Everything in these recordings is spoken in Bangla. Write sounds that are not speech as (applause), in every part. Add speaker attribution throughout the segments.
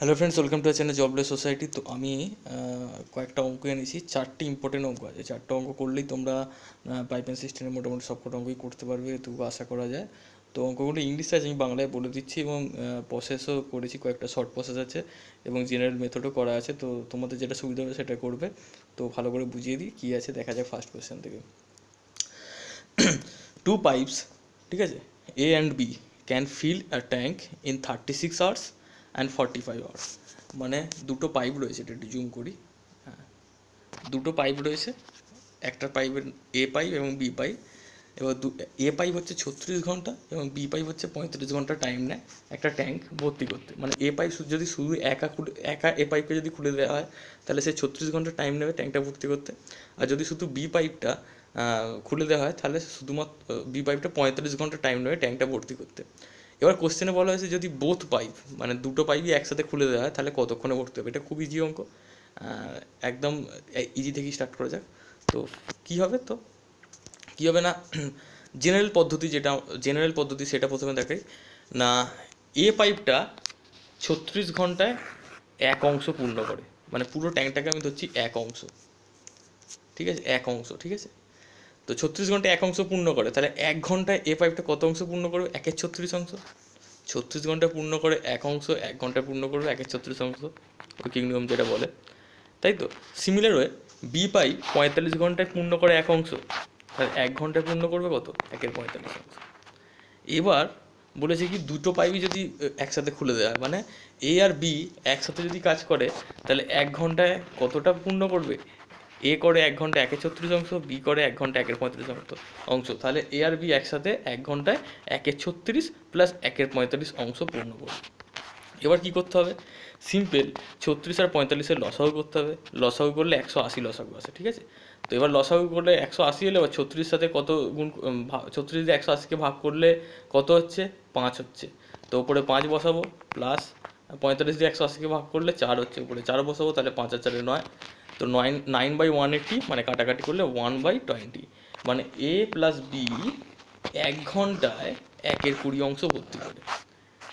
Speaker 1: hello friends welcome to channel Jobless Society তো আমি কয়েকটা অঙ্ক এনেছি চারটি ইম্পর্টেন্ট অঙ্ক আছে চারটা অঙ্ক করলেই তোমরা পাইপেন সিস্টেমে মোটামুটি সবকটা অঙ্কই করতে পারবে তো আশা করা যায় তো অঙ্কগুলো ইংলিশে আছে আমি বাংলায় বলে দিচ্ছি এবং প্রসেসও করেছি কয়েকটা শর্ট প্রসেস আছে এবং জেনারেল মেথডও করা আছে তো তোমাদের যেটা সুবিধা হবে সেটা করবে তো ভালো করে বুঝিয়ে দিই কী আছে দেখা যাক ফার্স্ট কোয়েশ্চেন থেকে টু (clears throat) পাইপস ঠিক আছে A and B can fill a tank in thirty six hours and forty five hours মানে দুটো পাইপ রয়েছে এটা একটু জুম করি হ্যাঁ দুটো পাইপ রয়েছে একটা পাইপের এ পাইপ এবং বি পাইপ এবার দু এ পাইপ হচ্ছে ছত্রিশ ঘন্টা এবং বি পাইপ হচ্ছে পঁয়ত্রিশ ঘন্টা টাইম নেয় একটা ট্যাঙ্ক ভর্তি করতে মানে এ পাইপ যদি শুধু একা খুলে একা এ পাইপকে যদি খুলে দেওয়া হয় তাহলে সে ছত্রিশ ঘন্টা টাইম নেবে ট্যাঙ্কটা ভর্তি করতে আর যদি শুধু বি পাইপটা খুলে দেওয়া হয় তাহলে শুধুমাত্র বি পাইপটা পঁয়তাল্লিশ ঘন্টা টাইম নেবে ট্যাঙ্কটা ভর্তি করতে এবার কোশ্চেনে বলা হয়েছে যদি বোথ পাইপ মানে দুটো পাইপই একসাথে খুলে দেওয়া হয় তাহলে কতক্ষণে করতে হবে এটা খুব ইজি অঙ্ক একদম ইজি থেকেই স্টার্ট করা যাক তো কী হবে তো কী হবে না জেনারেল (clears throat) পদ্ধতি যেটা জেনারেল পদ্ধতি সেটা প্রথমে দেখাই না এ পাইপটা ছত্রিশ ঘন্টায় এক অংশ পূর্ণ করে মানে পুরো ট্যাঙ্কটাকে আমি ধরছি এক অংশ ঠিক আছে এক অংশ ঠিক আছে তো ছত্রিশ ঘন্টা এক অংশ পূর্ণ করে তাহলে এক ঘন্টায় এ পাইপটা কত অংশ পূর্ণ করবে একের ছত্রিশ অংশ ছত্রিশ ঘন্টা পূর্ণ করে এক অংশ এক ঘন্টা পূর্ণ করবে একের ছত্রিশ অংশ কুকিং নিয়ম যেটা বলে তাই তো সিমিলার ওয়ে বি পাই পঁয়তাল্লিশ ঘন্টায় পূর্ণ করে এক অংশ তাহলে এক ঘন্টায় পূর্ণ করবে কত একের পঁয়তাল্লিশ অংশ এবার বলেছে কি দুটো পাইপই যদি একসাথে খুলে দেওয়া হয় মানে এ আর বি একসাথে যদি কাজ করে তাহলে এক ঘন্টায় কতটা পূর্ণ করবে এ করে এক ঘন্টা একে ছত্রিশ অংশ বি করে এক ঘন্টা একের পঁয়ত্রিশ অংশ অংশ তাহলে এ আর বি একসাথে এক ঘন্টায় একে ছত্রিশ প্লাস একের পঁয়তাল্লিশ অংশ পূর্ণ করবে এবার কি করতে হবে সিম্পল ছত্রিশ আর পঁয়তাল্লিশের লসাগু করতে হবে লসাগু করলে একশো আশি লসাগু আসে ঠিক আছে তো এবার লসাগু করলে একশো আশি এলে এবার ছত্রিশ সাথে কত গুণ ছত্রিশ দিয়ে একশো আশিকে ভাগ করলে কত হচ্ছে পাঁচ হচ্ছে তো ওপরে পাঁচ বসাবো প্লাস পঁয়তাল্লিশ দিয়ে একশো আশিকে ভাগ করলে চার হচ্ছে ওপরে চার বসাবো তাহলে পাঁচ আর চারে নয় তো nine nine by one eighty মানে কাটাকাটি করলে ওয়ান বাই টোয়েন্টি মানে এ প্লাস বি এক ঘন্টায় একের কুড়ি অংশ ভর্তি করে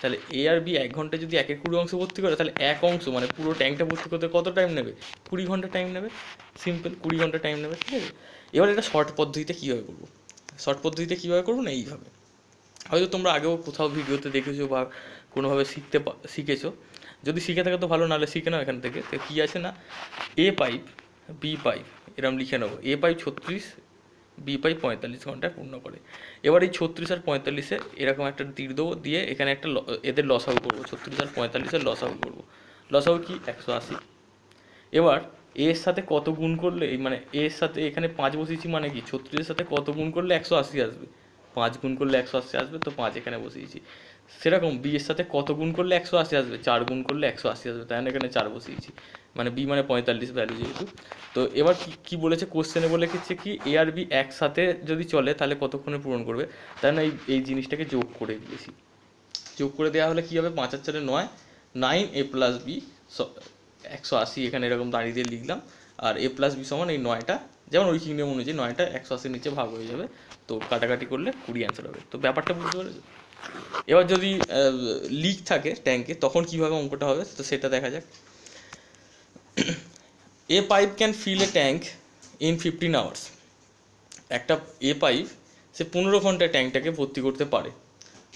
Speaker 1: তাহলে এ আর বি এক ঘন্টায় যদি একের কুড়ি অংশ ভর্তি করে তাহলে এক অংশ মানে পুরো ট্যাঙ্কটা ভর্তি করতে কত টাইম নেবে কুড়ি ঘন্টা টাইম নেবে সিম্পল কুড়ি ঘন্টা টাইম নেবে ঠিক আছে এবার এটা শর্ট পদ্ধতিতে কীভাবে করবো শর্ট পদ্ধতিতে কীভাবে করবো না এইভাবে হয়তো তোমরা আগেও কোথাও ভিডিওতে দেখেছো বা কোনোভাবে শিখতে শিখেছো যদি শিখে থাকে তো ভালো নাহলে শিখে নাও এখান থেকে তো কী আছে না এ পাইপ বি পাইপ এরম লিখে নেবো এ পাইপ ছত্রিশ বি পাইপ পঁয়তাল্লিশ ঘন্টায় পূর্ণ করে এবার এই ছত্রিশ আর পঁয়তাল্লিশে এরকম একটা তীর দেবো দিয়ে এখানে একটা এদের লস আউট করবো ছত্রিশ আর পঁয়তাল্লিশের আউট করবো আউট কি একশো আশি এবার এর সাথে কত গুণ করলে মানে এর সাথে এখানে পাঁচ বসিয়েছি মানে কি ছত্রিশের সাথে কত গুণ করলে একশো আশি আসবে পাঁচ গুণ করলে একশো আশি আসবে তো পাঁচ এখানে বসিয়েছি সেরকম বি এর সাথে কত গুণ করলে একশো আশি আসবে চার গুণ করলে একশো আশি আসবে তাই এখানে চার বসিয়েছি মানে বি মানে পঁয়তাল্লিশ ভ্যালু যেহেতু তো এবার কি কী বলেছে কোশ্চেনে বলে লিখেছে কি এ আর বি একসাথে যদি চলে তাহলে কতক্ষণে পূরণ করবে তাই না এই এই জিনিসটাকে যোগ করে দিয়েছি যোগ করে দেওয়া হলে কী হবে পাঁচ আর চারে নয় নাইন এ প্লাস বি একশো আশি এখানে এরকম দাঁড়িয়ে দিয়ে লিখলাম আর এ প্লাস বি সমান এই নয়টা যেমন ওই কিংডম অনুযায়ী নয়টা একশো আশির নিচে ভাগ হয়ে যাবে তো কাটাকাটি করলে কুড়ি অ্যান্সার হবে তো ব্যাপারটা বুঝতে পারছো এবার যদি লিক থাকে ট্যাঙ্কে তখন কিভাবে অঙ্কটা হবে তো সেটা দেখা যাক A pipe can fill a tank in fifteen hours একটা এ পাইপ সে পনেরো ঘন্টা ট্যাঙ্কটাকে ভর্তি করতে পারে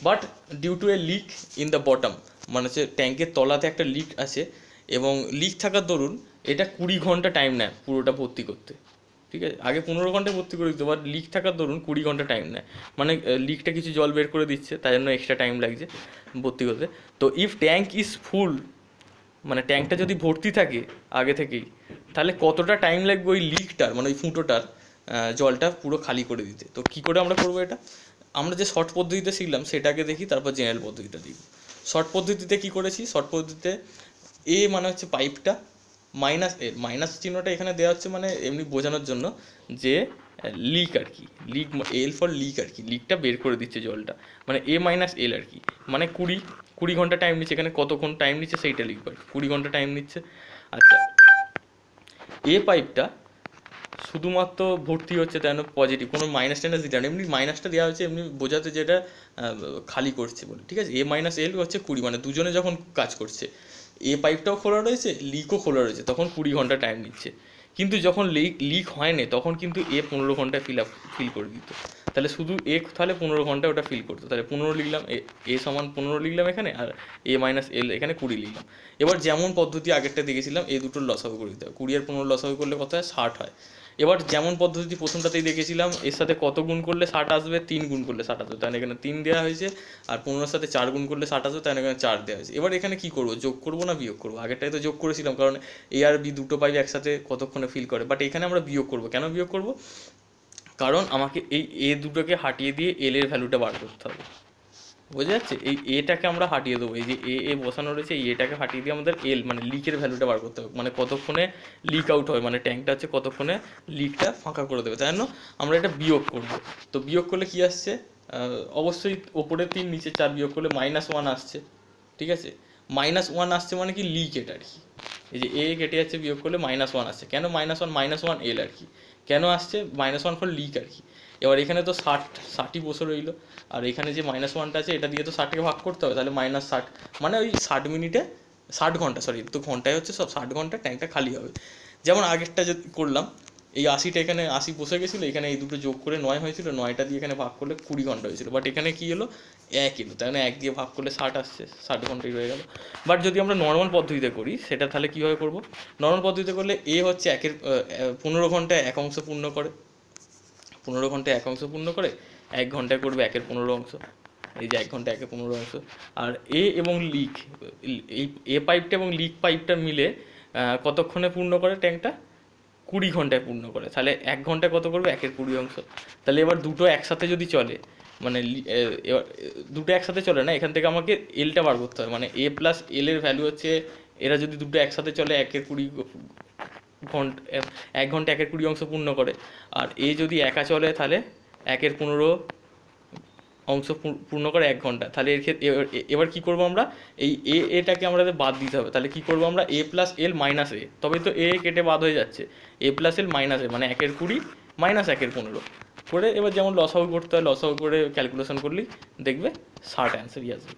Speaker 1: but due to a leak in the bottom মানে হচ্ছে ট্যাঙ্কের তলাতে একটা লিক আছে এবং লিক থাকার দরুন এটা কুড়ি ঘন্টা টাইম নেয় পুরোটা ভর্তি করতে ঠিক আছে আগে পনেরো ঘন্টায় ভর্তি করে দিতে বাট লিক থাকার দরুন কুড়ি ঘন্টা টাইম নেয় মানে লিকটা কিছু জল বের করে দিচ্ছে তাই জন্য এক্সট্রা টাইম লাগছে ভর্তি করতে তো ইফ ট্যাঙ্ক ইজ ফুল মানে ট্যাঙ্কটা যদি ভর্তি থাকে আগে থেকেই তাহলে কতটা টাইম লাগবে ওই লিকটার মানে ওই ফুটোটার জলটা পুরো খালি করে দিতে তো কী করে আমরা করবো এটা আমরা যে শর্ট পদ্ধতিতে শিখলাম সেটাকে দেখি তারপর জেনারেল পদ্ধতিটা দেখি শর্ট পদ্ধতিতে কী করেছি শর্ট পদ্ধতিতে এ মানে হচ্ছে পাইপটা মাইনাস এ মাইনাস চিহ্নটা এখানে দেওয়া হচ্ছে মানে এমনি বোঝানোর জন্য যে লিক আর কি লিক এল ফর লিক আর কি লিকটা বের করে দিচ্ছে জলটা মানে এ মাইনাস এল আর কি মানে কুড়ি কুড়ি ঘন্টা টাইম নিচ্ছে এখানে কতক্ষণ টাইম নিচ্ছে সেইটা লিখবে কুড়ি ঘন্টা টাইম নিচ্ছে আচ্ছা এ পাইপটা শুধুমাত্র ভর্তি হচ্ছে তেন পজিটিভ কোনো মাইনাস টাইনাস দিতে এমনি মাইনাসটা দেওয়া হচ্ছে এমনি বোঝাতে যেটা খালি করছে বলে ঠিক আছে এ মাইনাস এল হচ্ছে কুড়ি মানে দুজনে যখন কাজ করছে এ পাইপটাও খোলা রয়েছে লিকও খোলা রয়েছে তখন কুড়ি ঘন্টা টাইম নিচ্ছে কিন্তু যখন লিক লিক হয়নি তখন কিন্তু এ পনেরো ঘন্টা ফিল আপ ফিল করে দিত তাহলে শুধু এ তাহলে পনেরো ঘন্টা ওটা ফিল করতো তাহলে পনেরো লিখলাম এ এ সমান পনেরো লিখলাম এখানে আর এ মাইনাস এল এখানে কুড়ি লিখলাম এবার যেমন পদ্ধতি আগেরটা দেখেছিলাম এ দুটোর লসাগু করে দিতে হবে কুড়ি আর পনেরো লসাগু করলে কত হয় ষাট হয় এবার যেমন পদ্ধতি প্রথমটাতেই দেখেছিলাম এর সাথে কত গুণ করলে ষাট আসবে তিন গুণ করলে ষাট আসবে তাহলে এখানে তিন দেওয়া হয়েছে আর পনেরোর সাথে চার গুণ করলে ষাট আসবে তাহলে এখানে চার দেওয়া হয়েছে এবার এখানে কী করবো যোগ করবো না বিয়োগ করবো আগেরটাই তো যোগ করেছিলাম কারণ এ আর বি দুটো পাইপ একসাথে কতক্ষণে ফিল করে বাট এখানে আমরা বিয়োগ করবো কেন বিয়োগ করবো কারণ আমাকে এই এ দুটোকে হাটিয়ে দিয়ে এল এর ভ্যালুটা বার করতে হবে বোঝা যাচ্ছে এই এটাকে আমরা হাটিয়ে দেবো এই যে এ এ বসানো রয়েছে এই এটাকে হাটিয়ে দিয়ে আমাদের এল মানে লিকের ভ্যালুটা বার করতে হবে মানে কতক্ষণে লিক আউট হয় মানে ট্যাঙ্কটা হচ্ছে কতক্ষণে লিকটা ফাঁকা করে দেবে তাই জন্য আমরা এটা বিয়োগ করব তো বিয়োগ করলে কি আসছে অবশ্যই ওপরে তিন নিচে চার বিয়োগ করলে মাইনাস ওয়ান আসছে ঠিক আছে মাইনাস ওয়ান আসছে মানে কি লিক এটা আর কি এই যে এ কেটে যাচ্ছে বিয়োগ করলে মাইনাস ওয়ান আসছে কেন minus one minus one L আর কি কেন আসছে মাইনাস ওয়ান ফর লিক আর কি এবার এখানে তো ষাট ষাটই বসে রইলো আর এখানে যে মাইনাস ওয়ানটা আছে এটা দিয়ে তো ষাটকে ভাগ করতে হবে তাহলে মাইনাস ষাট মানে ওই ষাট মিনিটে ষাট ঘন্টা সরি তো ঘন্টায় হচ্ছে সব ষাট ঘন্টা ট্যাঙ্কটা খালি হবে যেমন আগেরটা যে করলাম এই আশিটা এখানে আশি বসে গেছিলো এখানে এই দুটো যোগ করে নয় হয়েছিল নয়টা দিয়ে এখানে ভাগ করলে কুড়ি ঘন্টা হয়েছিল বাট এখানে কী হলো এক এলো তাই এক দিয়ে ভাগ করলে ষাট আসছে ষাট ঘন্টাই রয়ে গেলো বাট যদি আমরা নর্মাল পদ্ধতিতে করি সেটা তাহলে কীভাবে করবো নর্মাল পদ্ধতিতে করলে এ হচ্ছে একের পনেরো ঘন্টায় এক অংশ পূর্ণ করে পনেরো ঘন্টায় এক অংশ পূর্ণ করে এক ঘন্টায় করবে একের পনেরো অংশ এই যে এক ঘন্টা একের পনেরো অংশ আর এ এবং লিক এই এ পাইপটা এবং লিক পাইপটা মিলে কতক্ষণে পূর্ণ করে ট্যাঙ্কটা কুড়ি ঘন্টায় পূর্ণ করে তাহলে এক ঘন্টায় কত করবে একের কুড়ি অংশ তাহলে এবার দুটো একসাথে যদি চলে মানে এবার দুটো একসাথে চলে না এখান থেকে আমাকে এলটা বার করতে হয় মানে এ প্লাস এল এর ভ্যালু হচ্ছে এরা যদি দুটো একসাথে চলে একের কুড়ি ঘন্টা এক ঘন্টা একের কুড়ি অংশ পূর্ণ করে আর এ যদি একা চলে তাহলে একের পনেরো অংশ পূর্ণ করে এক ঘন্টা তাহলে এর ক্ষেত্রে এবার কী করবো আমরা এই এ এটাকে আমাদের বাদ দিতে হবে তাহলে কী করবো আমরা এ প্লাস এল মাইনাস এ তবে তো এ কেটে বাদ হয়ে যাচ্ছে এ প্লাস এল মাইনাস এ মানে একের কুড়ি মাইনাস একের পনেরো করে এবার যেমন লসাউ করতে হয় লসাউ করে ক্যালকুলেশন করলেই দেখবে ষাট অ্যান্সারই আসবে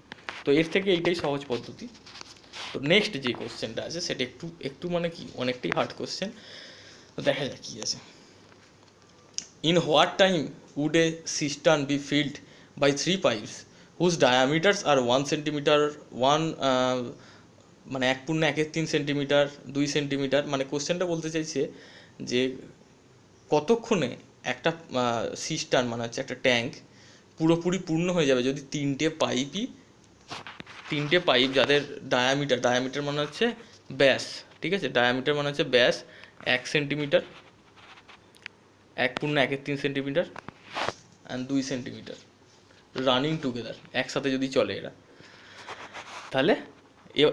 Speaker 1: তো এর থেকে এইটাই সহজ পদ্ধতি নেক্সট যে কোশ্চেনটা আছে সেটা একটু একটু মানে কি অনেকটাই হার্ড কোশ্চেন তো দেখা যাক কি আছে in what time would a cistern be filled by three pipes whose diameters are one centimetre one মানে এক পূর্ণ একের তিন সেন্টিমিটার দুই সেন্টিমিটার মানে কোশ্চেনটা বলতে চাইছে যে কতক্ষণে একটা সিস্টান uh, মানে হচ্ছে একটা ট্যাঙ্ক পুরোপুরি পূর্ণ হয়ে যাবে যদি তিনটে পাইপই তিনটে পাইপ যাদের ডায়ামিটার ডায়ামিটার মানে হচ্ছে ব্যাস ঠিক আছে ডায়ামিটার মানে হচ্ছে ব্যাস এক সেন্টিমিটার এক পূর্ণ একের তিন সেন্টিমিটার অ্যান্ড দুই সেন্টিমিটার রানিং টুগেদার একসাথে যদি চলে এরা তাহলে এ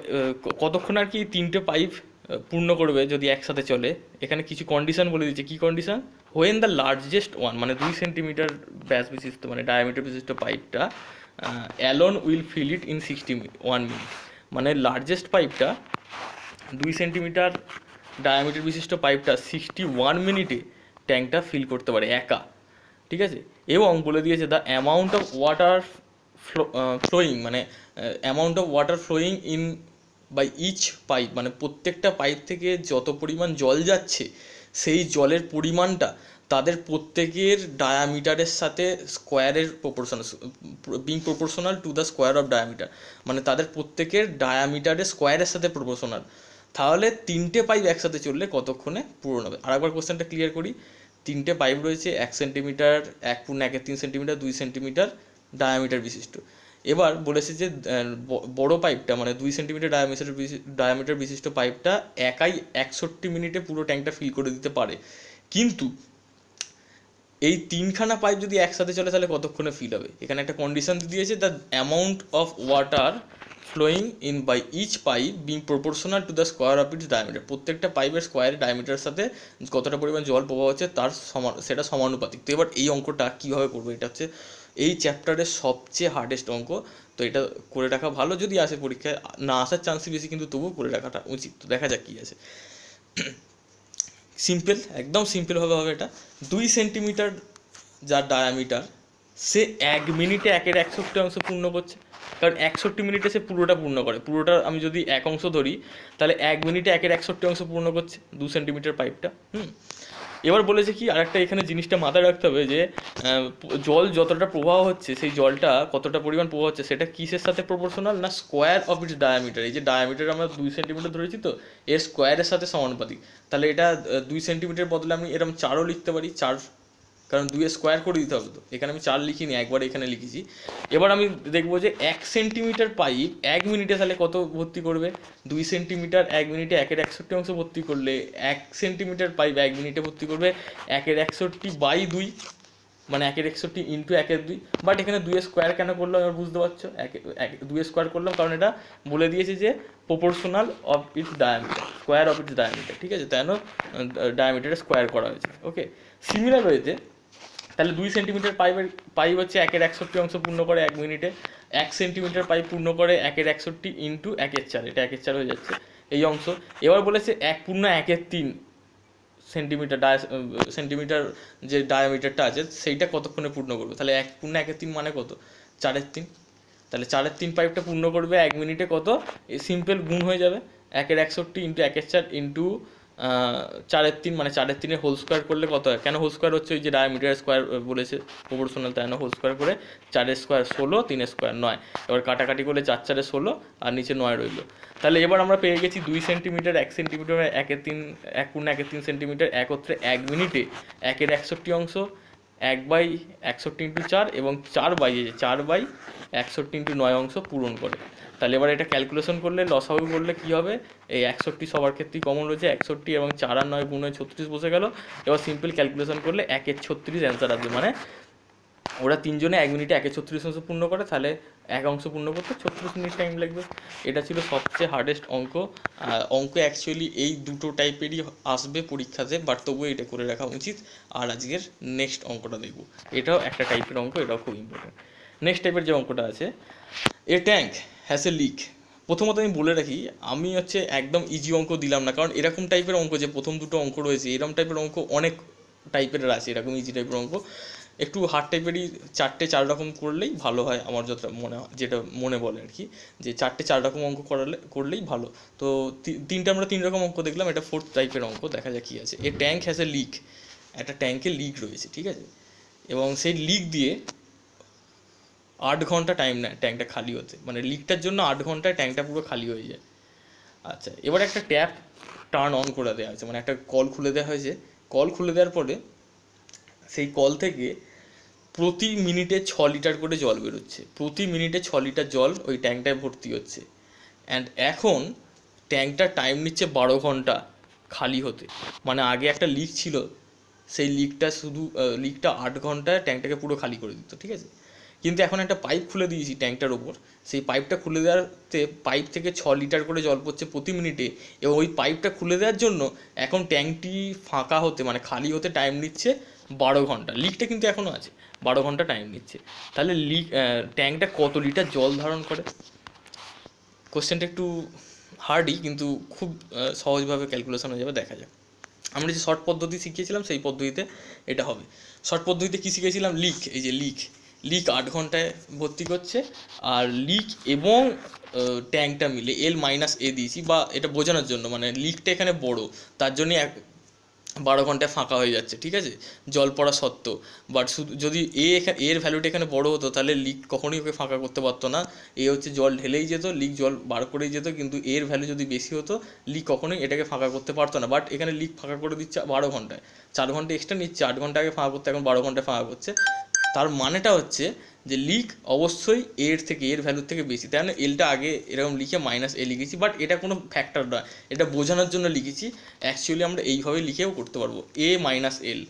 Speaker 1: কতক্ষণ আর কি তিনটে পাইপ পূর্ণ করবে যদি একসাথে চলে এখানে কিছু কন্ডিশন বলে দিচ্ছে কী condition when the largest one মানে দুই সেন্টিমিটার ব্যাস বিশিষ্ট মানে ডায়ামিটার বিশিষ্ট পাইপটা alone will fill it in sixty one minute মানে লার্জেস্ট পাইপটা দুই সেন্টিমিটার ডায়ামিটার বিশিষ্ট পাইপটা সিক্সটি ওয়ান মিনিটে ট্যাঙ্কটা ফিল করতে পারে একা ঠিক আছে এবং বলে দিয়েছে the amount of water flow flowing মানে amount of water flowing in by each pipe মানে প্রত্যেকটা পাইপ থেকে যত পরিমাণ জল যাচ্ছে সেই জলের পরিমাণটা তাদের প্রত্যেকের ডায়ামিটারের সাথে স্কোয়ারের proportional being proportional to the square of diameter মানে তাদের প্রত্যেকের ডায়ামিটারের স্কোয়ারের সাথে প্রপোর্শনাল তাহলে তিনটে পাইপ একসাথে চললে কতক্ষণে পূরণ হবে আর একবার কোশ্চেনটা ক্লিয়ার করি তিনটে পাইপ রয়েছে এক সেন্টিমিটার এক পূর্ণ একের তিন সেন্টিমিটার দুই সেন্টিমিটার ডায়ামিটার বিশিষ্ট এবার বলেছে যে বড় পাইপটা মানে দুই সেন্টিমিটার ডায়ামিটার ডায়ামিটার বিশিষ্ট পাইপটা একাই একষট্টি মিনিটে পুরো ট্যাঙ্কটা ফিল করে দিতে পারে কিন্তু এই তিনখানা পাইপ যদি একসাথে চলে তাহলে কতক্ষণে ফিল হবে এখানে একটা কন্ডিশন দিয়েছে the amount of water flowing in by each pipe being proportional to the square of its diameter প্রত্যেকটা পাইপের স্কোয়ারের ডায়ামিটার সাথে কতটা পরিমাণ জল প্রবাহ হচ্ছে তার সমান সেটা সমানুপাতিক তো এবার এই অঙ্কটা কীভাবে করবো এটা হচ্ছে এই চ্যাপ্টারের সবচেয়ে হার্ডেস্ট অঙ্ক তো এটা করে রাখা ভালো যদি আসে পরীক্ষায় না আসার চান্সই বেশি কিন্তু তবুও করে রাখাটা উচিত তো দেখা যাক কী আছে সিম্পল একদম সিম্পলভাবে হবে এটা দুই সেন্টিমিটার যার ডায়ামিটার সে এক মিনিটে একের একষট্টি অংশ পূর্ণ করছে কারণ একষট্টি মিনিটে সে পুরোটা পূর্ণ করে পুরোটা আমি যদি এক অংশ ধরি তাহলে এক মিনিটে একের একষট্টি অংশ পূর্ণ করছে দু সেন্টিমিটার পাইপটা হুম এবার বলেছে কি আরেকটা এখানে জিনিসটা মাথায় রাখতে হবে যে জল যতটা প্রবাহ হচ্ছে সেই জলটা কতটা পরিমাণ প্রবাহ হচ্ছে সেটা কিসের সাথে প্রপোর্শনাল না স্কোয়ার অফ ইটস ডায়ামিটার এই যে ডায়ামিটার আমরা দুই সেন্টিমিটার ধরেছি তো এর স্কোয়ারের সাথে সমানুপাতিক তাহলে এটা দুই সেন্টিমিটার বদলে আমি এরকম চারও লিখতে পারি চার কারণ দুয়ে স্কোয়ার করে দিতে হবে তো এখানে আমি চার লিখিনি একবার এখানে লিখেছি এবার আমি দেখবো যে এক সেন্টিমিটার পাইপ এক মিনিটে তাহলে কত ভর্তি করবে দুই সেন্টিমিটার এক মিনিটে একের একষট্টি অংশ ভর্তি করলে এক সেন্টিমিটার পাইপ এক মিনিটে ভর্তি করবে একের একষট্টি বাই দুই মানে একের একষট্টি ইন্টু একের দুই বাট এখানে দুয়ে স্কোয়ার কেন করলো এবার বুঝতে পারছো এক দুয়ে স্কোয়ার করলাম কারণ এটা বলে দিয়েছে যে proportional of its diameter square of its diameter ঠিক আছে তাই ডায়ামিটারে স্কোয়ার করা হয়েছে ওকে সিমিলার রয়েছে তাহলে দুই সেন্টিমিটার পাইপের পাইপ হচ্ছে একের একষট্টি অংশ পূর্ণ করে এক মিনিটে এক সেন্টিমিটার পাইপ পূর্ণ করে একের একষট্টি ইন্টু একের চার এটা একের চার হয়ে যাচ্ছে এই অংশ এবার বলেছে এক পূর্ণ একের তিন সেন্টিমিটার ডায় সেন্টিমিটার যে ডায়ামিটারটা আছে সেইটা কতক্ষণে পূর্ণ করবে তাহলে এক পূর্ণ একের তিন মানে কত চারের তিন তাহলে চারের তিন পাইপটা পূর্ণ করবে এক মিনিটে কত সিম্পল গুণ হয়ে যাবে একের একষট্টি ইন্টু একের চার ইন্টু চারের তিন মানে চারের তিনের হোল স্কোয়ার করলে কত হয় কেন হোল স্কোয়ার হচ্ছে ওই যে ডায়ামিটার স্কোয়ার বলেছে প্রপোর্শনাল তাই হোল স্কোয়ার করে চারের স্কোয়ার ষোলো তিনের স্কোয়ার নয় এবার কাটাকাটি করলে চার চারে ষোলো আর নিচে নয় রইল তাহলে এবার আমরা পেয়ে গেছি দুই সেন্টিমিটার এক সেন্টিমিটার মানে একের তিন এক পূর্ণ একের তিন সেন্টিমিটার একত্রে এক মিনিটে একের একষট্টি অংশ এক বাই একষট্টি ইন্টু চার এবং চার বাই চার বাই একষট্টি ইন্টু নয় অংশ পূরণ করে তাহলে এবার এটা ক্যালকুলেশন করলে লস হবে করলে কী হবে এই একষট্টি সবার ক্ষেত্রেই কমন রয়েছে একষট্টি এবং চার আর নয় গুণে ছত্রিশ বসে গেল এবার সিম্পল ক্যালকুলেশন করলে একের ছত্রিশ অ্যান্সার আসবে মানে ওরা তিনজনে এক মিনিটে একে ছত্রিশ অংশ পূর্ণ করে তাহলে এক অংশ পূর্ণ করতে ছত্রিশ মিনিট টাইম লাগবে এটা ছিল সবচেয়ে হার্ডেস্ট অঙ্ক অঙ্ক অ্যাকচুয়ালি এই দুটো টাইপেরই আসবে পরীক্ষাতে বাট তবুও এটা করে রাখা উচিত আর আজকের নেক্সট অঙ্কটা দেখব এটাও একটা টাইপের অঙ্ক এটাও খুব ইম্পর্টেন্ট নেক্সট টাইপের যে অঙ্কটা আছে এ ট্যাঙ্ক হ্যাসে লিক প্রথমত আমি বলে রাখি আমি হচ্ছে একদম ইজি অঙ্ক দিলাম না কারণ এরকম টাইপের অঙ্ক যে প্রথম দুটো অঙ্ক রয়েছে এরকম টাইপের অঙ্ক অনেক টাইপের আছে এরকম ইজি টাইপের অঙ্ক একটু হার্ড টাইপেরই চারটে চার রকম করলেই ভালো হয় আমার যতটা মনে হয় যেটা মনে বলে আর কি যে চারটে চার রকম অঙ্ক করালে করলেই ভালো তো তিনটে আমরা তিন রকম অঙ্ক দেখলাম এটা ফোর্থ টাইপের অঙ্ক দেখা যাক কী আছে a tank has a leak একটা ট্যাঙ্কে লিক রয়েছে ঠিক আছে এবং সেই লিক দিয়ে আট ঘন্টা টাইম নেয় ট্যাঙ্কটা খালি হতে মানে লিকটার জন্য আট ঘন্টায় ট্যাঙ্কটা পুরো খালি হয়ে যায় আচ্ছা এবার একটা ট্যাপ টার্ন অন করে দেওয়া হয়েছে মানে একটা কল খুলে দেওয়া হয়েছে কল খুলে দেওয়ার পরে সেই কল থেকে প্রতি মিনিটে ছ লিটার করে জল বেরোচ্ছে প্রতি মিনিটে ছ লিটার জল ওই ট্যাঙ্কটায় ভর্তি হচ্ছে অ্যান্ড এখন ট্যাঙ্কটা টাইম নিচ্ছে বারো ঘন্টা খালি হতে মানে আগে একটা লিক ছিল সেই লিকটা শুধু লিকটা আট ঘন্টায় ট্যাঙ্কটাকে পুরো খালি করে দিত ঠিক আছে কিন্তু এখন একটা পাইপ খুলে দিয়েছি ট্যাঙ্কটার ওপর সেই পাইপটা খুলে দেওয়াতে পাইপ থেকে ছ লিটার করে জল পড়ছে প্রতি মিনিটে এবং ওই পাইপটা খুলে দেওয়ার জন্য এখন ট্যাঙ্কটি ফাঁকা হতে মানে খালি হতে টাইম নিচ্ছে বারো ঘন্টা লিকটা কিন্তু এখনও আছে বারো ঘন্টা টাইম নিচ্ছে তাহলে লিক ট্যাঙ্কটা কত লিটার জল ধারণ করে কোশ্চেনটা একটু হার্ডই কিন্তু খুব সহজভাবে ক্যালকুলেশন হয়ে যাবে দেখা যাক আমরা যে শর্ট পদ্ধতি শিখিয়েছিলাম সেই পদ্ধতিতে এটা হবে শর্ট পদ্ধতিতে কী শিখেছিলাম লিক এই যে লিক লিক আট ঘন্টায় ভর্তি করছে আর লিক এবং ট্যাঙ্কটা মিলে এল মাইনাস এ দিয়েছি বা এটা বোঝানোর জন্য মানে লিকটা এখানে বড় তার জন্য এক বারো ঘন্টায় ফাঁকা হয়ে যাচ্ছে ঠিক আছে জল পড়া সত্ত্বেও বাট শুধু যদি এ এখানে এর ভ্যালুটা এখানে বড় হতো তাহলে লিক কখনোই ওকে ফাঁকা করতে পারতো না এ হচ্ছে জল ঢেলেই যেত লিক জল বার করেই যেত কিন্তু এর ভ্যালু যদি বেশি হতো লিক কখনোই এটাকে ফাঁকা করতে পারতো না বাট এখানে লিক ফাঁকা করে দিচ্ছে বারো ঘন্টায় চার ঘন্টা এক্সট্রা নিচ্ছে আট ঘন্টা আগে ফাঁকা করতে এখন বারো ঘন্টায় ফাঁকা করছে তার মানেটা হচ্ছে যে লিক অবশ্যই এর থেকে এর ভ্যালুর থেকে বেশি তাই না এলটা আগে এরকম লিখে মাইনাস এ লিখেছি বাট এটা কোনো ফ্যাক্টর নয় এটা বোঝানোর জন্য লিখেছি অ্যাকচুয়ালি আমরা এইভাবে লিখেও করতে পারবো এ মাইনাস এল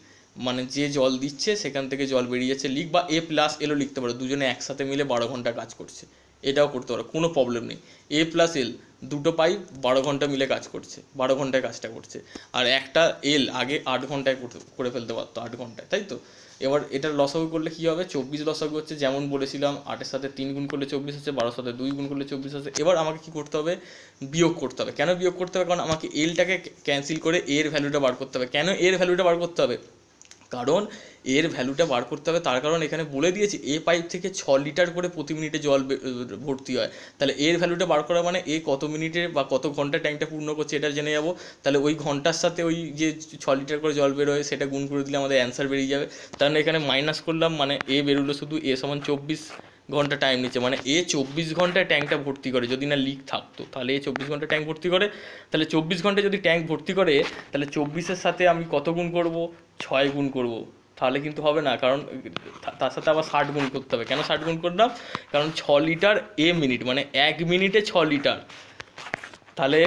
Speaker 1: মানে যে জল দিচ্ছে সেখান থেকে জল বেরিয়ে যাচ্ছে লিক বা এ প্লাস এলও লিখতে পারো দুজনে একসাথে মিলে বারো ঘন্টা কাজ করছে এটাও করতে পারো কোনো প্রবলেম নেই এ প্লাস এল দুটো পাইপ বারো ঘন্টা মিলে কাজ করছে বারো ঘন্টায় কাজটা করছে আর একটা এল আগে আট ঘন্টায় করে ফেলতে পারতো আট ঘন্টায় তাই তো এবার এটার লসাগু করলে কী হবে চব্বিশ লসাগু হচ্ছে যেমন বলেছিলাম আটের সাথে তিন গুণ করলে চব্বিশ হচ্ছে বারোর সাথে দুই গুণ করলে চব্বিশ হচ্ছে এবার আমাকে কী করতে হবে বিয়োগ করতে হবে কেন বিয়োগ করতে হবে কারণ আমাকে এলটাকে ক্যান্সেল করে এর ভ্যালুটা বার করতে হবে কেন এর ভ্যালুটা বার করতে হবে কারণ এর ভ্যালুটা বার করতে হবে তার কারণ এখানে বলে দিয়েছি এ পাইপ থেকে ছ লিটার করে প্রতি মিনিটে জল ভর্তি হয় তাহলে এর ভ্যালুটা বার করা মানে এ কত মিনিটে বা কত ঘন্টা ট্যাঙ্কটা পূর্ণ করছে এটা জেনে যাবো তাহলে ওই ঘন্টার সাথে ওই যে ছ লিটার করে জল বেরোয় সেটা গুণ করে দিলে আমাদের অ্যান্সার বেরিয়ে যাবে মানে এখানে মাইনাস করলাম মানে এ বেরোলো শুধু এ সমান চব্বিশ ঘন্টা টাইম নিচ্ছে মানে এ চব্বিশ ঘন্টায় ট্যাঙ্কটা ভর্তি করে যদি না লিক থাকতো তাহলে এ চব্বিশ ঘন্টা ট্যাঙ্ক ভর্তি করে তাহলে চব্বিশ ঘন্টায় যদি ট্যাঙ্ক ভর্তি করে তাহলে চব্বিশের সাথে আমি কত গুণ করবো ছয় গুণ করবো তাহলে কিন্তু হবে না কারণ তার সাথে আবার ষাট গুণ করতে হবে কেন ষাট গুণ করলাম কারণ ছ লিটার এ মিনিট মানে এক মিনিটে ছ লিটার তাহলে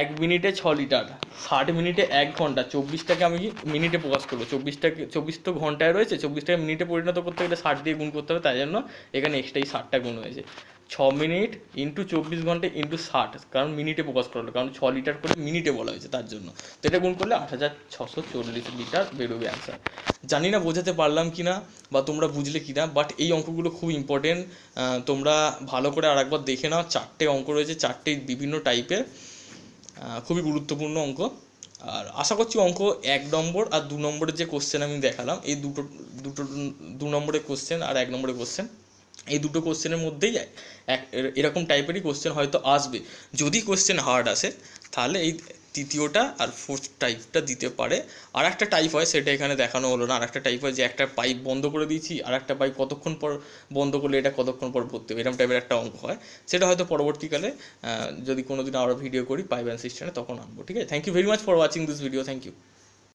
Speaker 1: এক মিনিটে ছ লিটার ষাট মিনিটে এক ঘন্টা চব্বিশটাকে আমি মিনিটে প্রকাশ করবো চব্বিশটাকে চব্বিশ তো ঘন্টায় রয়েছে চব্বিশটাকে মিনিটে পরিণত করতে গেলে ষাট দিয়ে গুণ করতে হবে তাই জন্য এখানে এক্সট্রা এই ষাটটা গুণ হয়েছে ছ মিনিট ইন্টু চব্বিশ ঘন্টা ইন্টু ষাট কারণ মিনিটে প্রকাশ করা হলো কারণ ছ লিটার করে মিনিটে বলা হয়েছে তার জন্য তো এটা গুণ করলে আট হাজার ছশো চল্লিশ লিটার বেরোবে অ্যান্সার জানি না বোঝাতে পারলাম কি না বা তোমরা বুঝলে কি না বাট এই অঙ্কগুলো খুব ইম্পর্টেন্ট তোমরা ভালো করে আর একবার দেখে নাও চারটে অঙ্ক রয়েছে চারটে বিভিন্ন টাইপের খুবই গুরুত্বপূর্ণ অঙ্ক আর আশা করছি অঙ্ক এক নম্বর আর দু নম্বরের যে কোশ্চেন আমি দেখালাম এই দুটো দুটো দু নম্বরের কোশ্চেন আর এক নম্বরের কোশ্চেন এই দুটো কোশ্চেনের মধ্যেই এক এরকম টাইপেরই কোশ্চেন হয়তো আসবে যদি কোশ্চেন হার্ড আসে তাহলে এই তৃতীয়টা আর ফোর্থ টাইপটা দিতে পারে আর একটা টাইপ হয় সেটা এখানে দেখানো হলো না আর একটা টাইপ হয় যে একটা পাইপ বন্ধ করে দিয়েছি আর একটা পাইপ কতক্ষণ পর বন্ধ করলে এটা কতক্ষণ পর পড়তে হবে এরকম টাইপের একটা অঙ্ক হয় সেটা হয়তো পরবর্তীকালে যদি কোনো দিন আমরা ভিডিও করি পাইপ অ্যান্ড সিস্টেমে তখন আনবো ঠিক আছে thank you very much for watching this video thank you